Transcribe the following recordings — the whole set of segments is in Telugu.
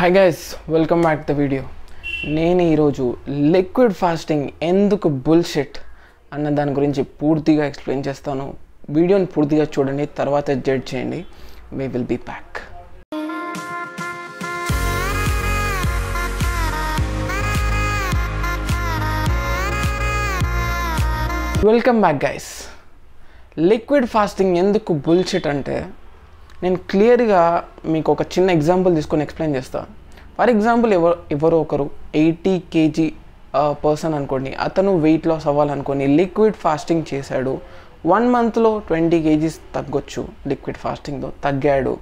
hi guys welcome back the video నేను ఈరోజు లిక్విడ్ ఫాస్టింగ్ ఎందుకు బుల్షెట్ అన్న దాని గురించి పూర్తిగా ఎక్స్ప్లెయిన్ చేస్తాను వీడియోని పూర్తిగా చూడండి తర్వాత జడ్జ్ చేయండి we will be back welcome back guys liquid fasting ఎందుకు బుల్షెట్ అంటే నేను క్లియర్గా మీకు ఒక చిన్న ఎగ్జాంపుల్ తీసుకొని ఎక్స్ప్లెయిన్ చేస్తాను ఫర్ ఎగ్జాంపుల్ ఎవరు ఎవరో ఒకరు ఎయిటీ కేజీ పర్సన్ అనుకోండి అతను వెయిట్ లాస్ అవ్వాలనుకోని లిక్విడ్ ఫాస్టింగ్ చేశాడు వన్ మంత్లో ట్వంటీ కేజీస్ తగ్గొచ్చు లిక్విడ్ ఫాస్టింగ్తో తగ్గాడు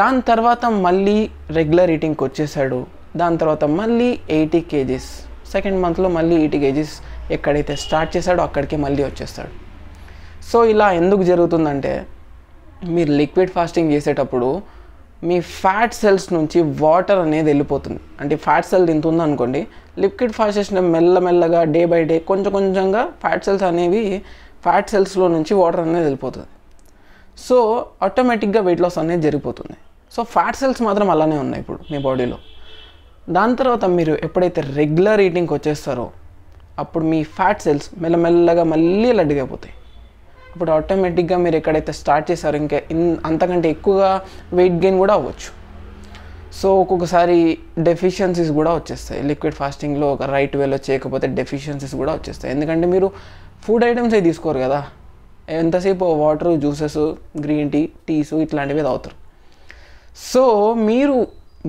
దాని తర్వాత మళ్ళీ రెగ్యులర్ ఈటింగ్కి వచ్చేసాడు దాని తర్వాత మళ్ళీ ఎయిటీ కేజీస్ సెకండ్ మంత్లో మళ్ళీ ఎయిటీ కేజీస్ ఎక్కడైతే స్టార్ట్ చేశాడో అక్కడికే మళ్ళీ వచ్చేస్తాడు సో ఇలా ఎందుకు జరుగుతుందంటే మీరు లిక్విడ్ ఫాస్టింగ్ చేసేటప్పుడు మీ ఫ్యాట్ సెల్స్ నుంచి వాటర్ అనేది వెళ్ళిపోతుంది అంటే ఫ్యాట్ సెల్ ఇంత ఉందనుకోండి లిక్విడ్ ఫాస్ట్ చేసిన మెల్లమెల్లగా డే బై డే కొంచెం కొంచెంగా ఫ్యాట్ సెల్స్ అనేవి ఫ్యాట్ సెల్స్లో నుంచి వాటర్ అనేది వెళ్ళిపోతుంది సో ఆటోమేటిక్గా వెయిట్ లాస్ అనేది జరిగిపోతుంది సో ఫ్యాట్ సెల్స్ మాత్రం అలానే ఉన్నాయి ఇప్పుడు మీ బాడీలో దాని తర్వాత మీరు ఎప్పుడైతే రెగ్యులర్ ఈటింగ్కి వచ్చేస్తారో అప్పుడు మీ ఫ్యాట్ సెల్స్ మెల్లమెల్లగా మళ్ళీ లడ్డుగా అయిపోతాయి అప్పుడు ఆటోమేటిక్గా మీరు ఎక్కడైతే స్టార్ట్ చేశారో ఇంకా అంతకంటే ఎక్కువగా వెయిట్ గెయిన్ కూడా అవ్వచ్చు సో ఒక్కొక్కసారి డెఫిషియన్సీస్ కూడా వచ్చేస్తాయి లిక్విడ్ ఫాస్టింగ్లో ఒక రైట్ వేలో చేయకపోతే డెఫిషియన్సీస్ కూడా వచ్చేస్తాయి ఎందుకంటే మీరు ఫుడ్ ఐటమ్స్ అవి తీసుకోరు కదా ఎంతసేపు water juices green tea teas ఇట్లాంటివి తాగుతారు సో మీరు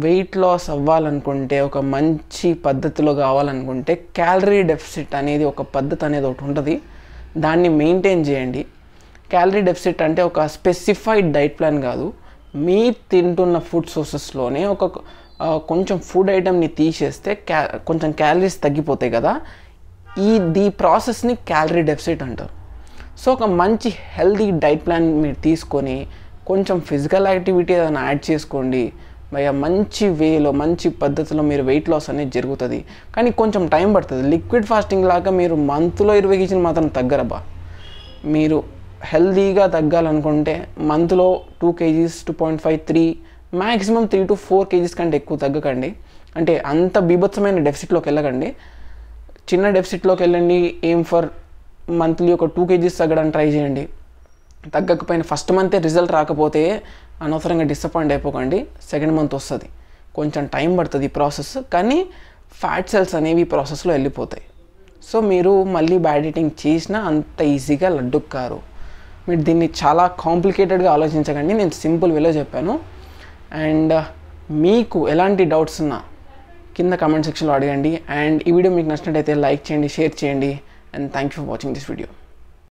వెయిట్ లాస్ అవ్వాలనుకుంటే ఒక మంచి పద్ధతిలో కావాలనుకుంటే క్యాలరీ డెఫిసిట్ అనేది ఒక పద్ధతి అనేది ఒకటి ఉంటుంది దాన్ని మెయింటైన్ చేయండి క్యాలరీ డెఫిసిట్ అంటే ఒక స్పెసిఫైడ్ డైట్ ప్లాన్ కాదు మీ తింటున్న ఫుడ్ సోర్సెస్లోనే ఒక కొంచెం ఫుడ్ ఐటెంని తీసేస్తే క్యా కొంచెం క్యాలరీస్ తగ్గిపోతాయి కదా ఈ దీ ప్రాసెస్ని క్యాలరీ డెఫిసిట్ అంటారు సో ఒక మంచి హెల్దీ డైట్ ప్లాన్ మీరు తీసుకొని కొంచెం ఫిజికల్ యాక్టివిటీ ఏదైనా యాడ్ చేసుకోండి మంచి వేలో మంచి పద్ధతిలో మీరు వెయిట్ లాస్ అనేది జరుగుతుంది కానీ కొంచెం టైం పడుతుంది లిక్విడ్ ఫాస్టింగ్ లాగా మీరు మంత్లో ఇరవై కేజీలు మాత్రం తగ్గరబ్బా మీరు హెల్దీగా తగ్గాలనుకుంటే మంత్లో two KGs two point five three maximum three to four KGs కంటే ఎక్కువ తగ్గకండి అంటే అంత బీభత్సమైన డెఫిసిట్లోకి వెళ్ళకండి చిన్న డెఫిసిట్లోకి వెళ్ళండి ఏం ఫర్ మంత్లీ ఒక టూ కేజీస్ తగ్గడానికి ట్రై చేయండి తగ్గకపోయిన ఫస్ట్ మంతే రిజల్ట్ రాకపోతే అనవసరంగా డిసప్పాయింట్ అయిపోకండి సెకండ్ మంత్ వస్తుంది కొంచెం టైం పడుతుంది ఈ ప్రాసెస్ కానీ ఫ్యాట్ సెల్స్ అనేవి ఈ ప్రాసెస్లో వెళ్ళిపోతాయి సో మీరు మళ్ళీ బ్యాడ్ ఈటింగ్ చేసినా అంత ఈజీగా లడ్డుక్కారు మీరు దీన్ని చాలా కాంప్లికేటెడ్గా ఆలోచించకండి నేను సింపుల్ వేలో చెప్పాను అండ్ uh, మీకు ఎలాంటి డౌట్స్ ఉన్నా కింద కమెంట్ సెక్షన్లో అడగండి అండ్ ఈ వీడియో మీకు నచ్చినట్టయితే లైక్ చేయండి షేర్ చేయండి and thank you for watching this video